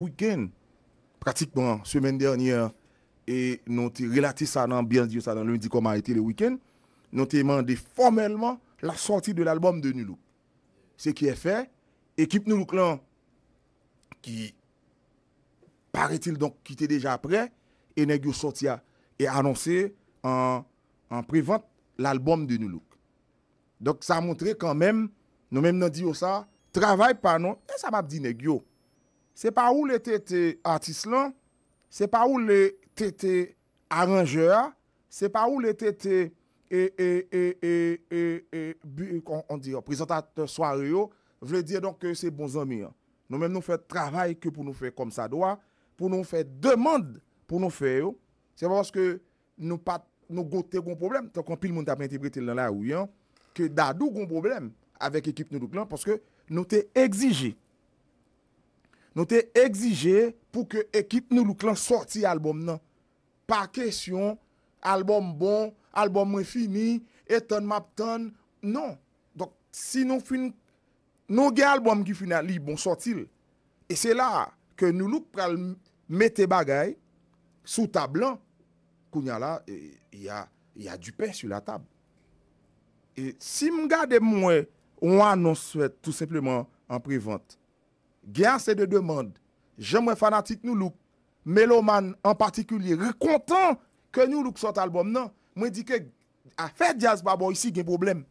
Weekend, pratikman, semen dernyan, e noti relatis sa nan biyan diyo sa nan loun di koma a ete le weekend, noti eman de formelman la soti de l'albom de Nuluk. Se ki e fe, ekip Nuluk lan, ki pare til donk ki te deja apre, e negyo sotia, e anonsi an pre-vant l'albom de Nuluk. Dok sa montre kan men, nou men nan diyo sa, travay panon, e sa map di negyo, Se pa ou le tete artist lan, se pa ou le tete arrangeur, se pa ou le tete e, e, e, e, e, e, bu, kon di yo, prezantate soare yo, vle di yo donk ke se bon zami yo. Nou men nou fè travay ke pou nou fè kom sa doa, pou nou fè demande pou nou fè yo, se pa woske nou pat, nou gote gon problem, ton kon pil moun ta pwente brite lan la ou yon, ke dadou gon problem avek ekip nou do klan, poske nou te exije. nou te exije pou ke ekip nou luk lan sorti alboum nan. Pa kesyon, alboum bon, alboum mwen fini, etan map tan, non. Dok, si nou fin, nou gen alboum ki fina li bon sortil, e se la ke nou luk pral mette bagay sou tablan, kounya la, e, e e ya du pen su la tab. E si m gade mwen, ou anon souet tout sepleman an privant, gen anse de demande, jemwe fanatik nou loup, meloman en patikulier, re kontan ke nou loup sot albom nan, mwen di ke afe jazz babo isi gen problem.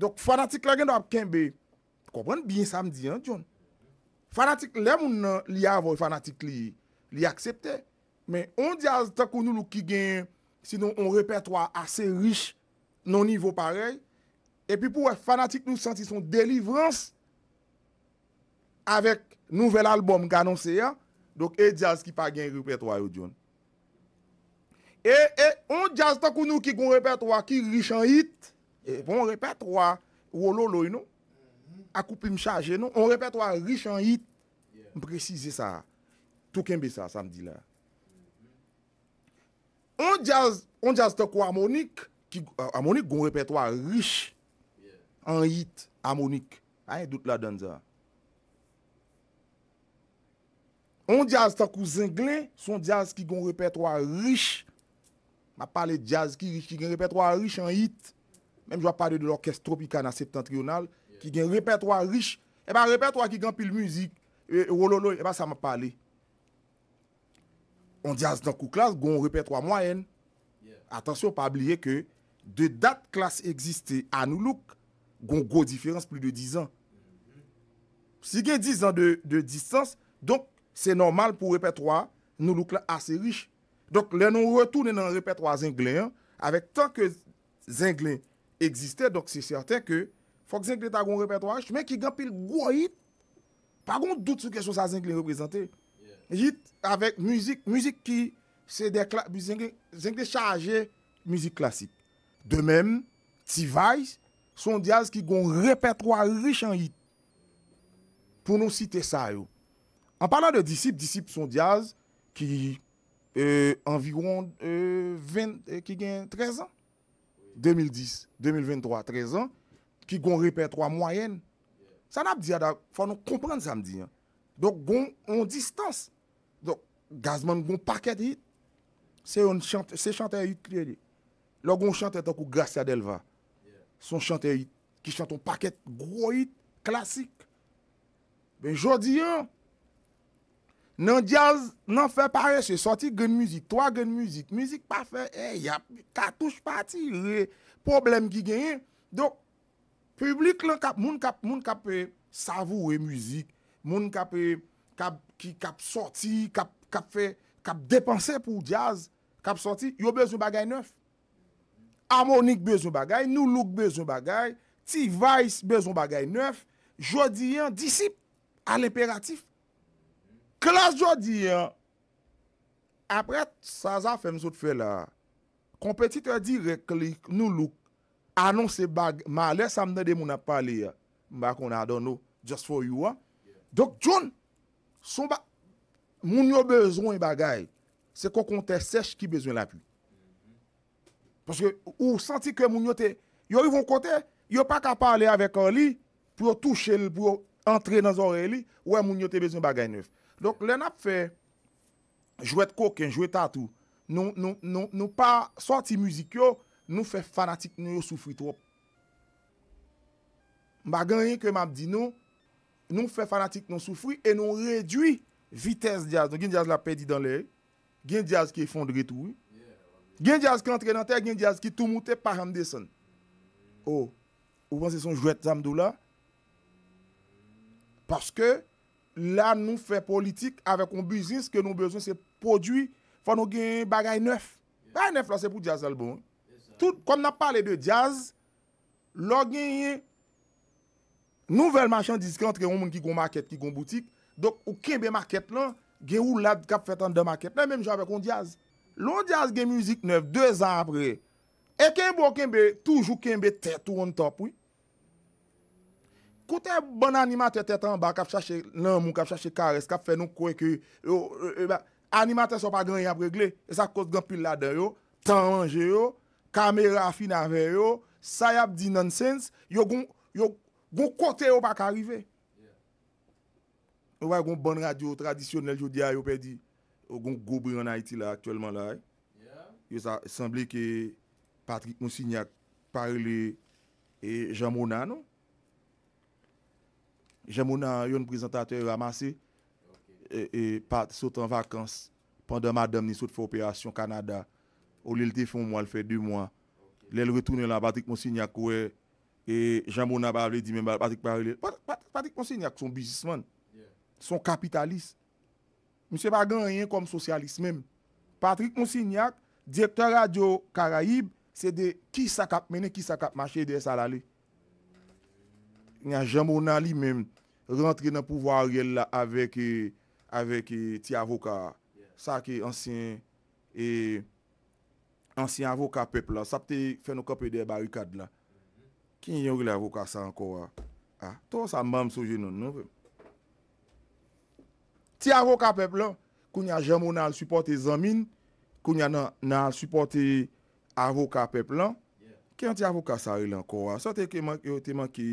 Dok fanatik la gen do ap kenbe, koubran bin samdi an, John. Fanatik lemoun nan euh, li avoy, fanatik li aksepte, men on jazz takou nou loup ki gen, sinon on repertoar ase rich, non nivou parey, epi pou we fanatik nou senti son delivrans, avèk nouvel albom ganonsè ya, dok e jaz ki pa gen ripetwa yo joun. E, e, on jaz takou nou ki goun ripetwa ki rich an hit, e bon ripetwa, wolo loy nou, akou prim chaje nou, on ripetwa rich an hit, mprezize sa, toukembe sa samdi la. On jaz, on jaz takou amonik, ki, uh, amonik goun ripetwa rich an hit, amonik, aye dout la danza, On diaz tan kou zingle, son diaz ki gon repèr 3 riche, ma pale diaz ki riche, ki gen repèr 3 riche en hit, menm jwa pale de l'orkestropika na septantriyonal, ki gen repèr 3 riche, e ba repèr 3 ki gen pil müzik, e rolo e, lo, e ba sa ma pale. On diaz tan kou klas, gon repèr 3 moyen, atensyon pa abliye ke, de dat klas eksiste anou luk, gon go diferans pli de 10 an. Mm-hmm. Si gen 10 an de distans, donk, Se normal pou repetwa, nou luk la ase riche. Dok le nou retounen nan repetwa zinglen, avèk tan ke zinglen existè, dok se certain ke fòk zinglen ta gon repetwa riche, men ki gampil gwo hit, pa gon dout se kesyon sa zinglen reprezentè. Hit avèk müzik ki se dekla, zinglen chaje müzik klasik. De men, ti vay, son diaz ki gon repetwa riche an hit. Poun nou site sa yo. An palan de disip, disip son diaz ki euh, environ 20, ki gen 13 an. 2010, 2023, 13 an. Ki gon ripet 3 mwayen. San ap diya da, fwa nou komprenn samdi. Dok gon, on distans. Dok gazman gon paket hit. Se chante yon hit kliye li. Lo gon chante tokou Garcia Delva. Son chante hit, ki chante yon paket gro hit, klasik. Ben jodi an, Nan jazz nan fe pare se sorti gen müzik, toa gen müzik, müzik pa fe, e, eh, ya, ka touche pati, le problem ki genyen. Don, publik lan kap, moun kap, moun kap e eh, savou e müzik, moun kap e, kap ki kap sorti, kap fe, kap depanse pou jazz, kap sorti, yo bezon bagay neuf. Harmonik bezon bagay, nou luk bezon bagay, ti vice bezon bagay neuf, jodi yon disip, al eperatif. Klas jo di, apret sa zafen nou sot fe la, kompetite di rekli nou luk, anonsi bag, ma les amne de moun ap pale ya, mba kon adon nou, oh, just for you an. Dok joun, son ba, moun yo bezon y bagay, se kon konte sech ki bezon la pu. Poske ou santi ke moun yo te, yo yon konte, yo pa ka pale avek an euh, li, pou yo touche, pou yo entre nan zore li, ou moun yo te bezon bagay nef. Donk lè nap fè jwèd kokèn, jwèd tatou, nou pa soti müzik yo, nou fè fanatik nou yo soufri trop. Mba gen yon ke m ap di nou, nou fè fanatik nou soufri e nou rèdwi vites jazz. Donk gen jazz la pedi dan lè, gen jazz ki fondre tou. Gen jazz ki antre nan tè, gen jazz ki tou moutè pa hamdè sèn. Ou, ou wansè son jwèd zamdou la? Paske, La nou fè politik avè kon bizis ke nou bezon se podwi fò nou gen bagay nèf. Bagay nèf la se pou jazz albon. Kom nan pale de jazz, lò gen yè nouvel marchandise ki antre yon moun ki gon market, ki gon boutik. Dok ou kenbe market lan, gen ou lab kap fetan de market lan, menm javè kon jazz. Lò jazz gen mouzik nèf, 2 an apre, e kenbo kenbe, bon, toujou kenbe bon, tè tou yon top wè. Kote bon animatè tè tan bak ap chache nan moun, kap chache kares, kap fè nou kwen kri. Animatè sou pa gen yon pregle. E sa kote gen pil la den yo. Tan euh, euh, anje yo. Kamera fin avè yo. Sayap di nonsense. Yo goun kote yo pa karive. Yo wè goun bon radyo tradisyonel yo di a yo pe di. Yo goun goubri an Haiti la, aktuelman la. Eh. Yo sa sembli ki Patrick Monsignac parli e Jean Monan nou. J'ai mon un présentateur ramassé et, et part saute en vacances pendant madame ni saute fait opération Canada. Au lieu de faire un mois, fait deux mois. Elle retourne là, Patrick Monsignac, et Jean Mona bah, dit même bah, Patrick Bablé. Patrick Monsignac, son businessman, son capitaliste. Monsieur pas rien comme socialiste même. Patrick Monsignac, directeur radio Caraïbe, c'est de qui ça cap mené, qui ça cap marcher, de ça Nya euh, euh, ah, non, jamou nan li menm rentre nan pouvo a riel la avek ti avokat. Sa ki ansyen avokat pep la. Sa pte fen nou kapede barikad la. Ki yon ki l avokat sa anko a? To sa mam souje nan. Ti avokat pep la, kou nya jamou nan al supporte zamin, kou nya nan al supporte avokat pep la, ki yon ti avokat sa riel anko a? Sa te keman ki...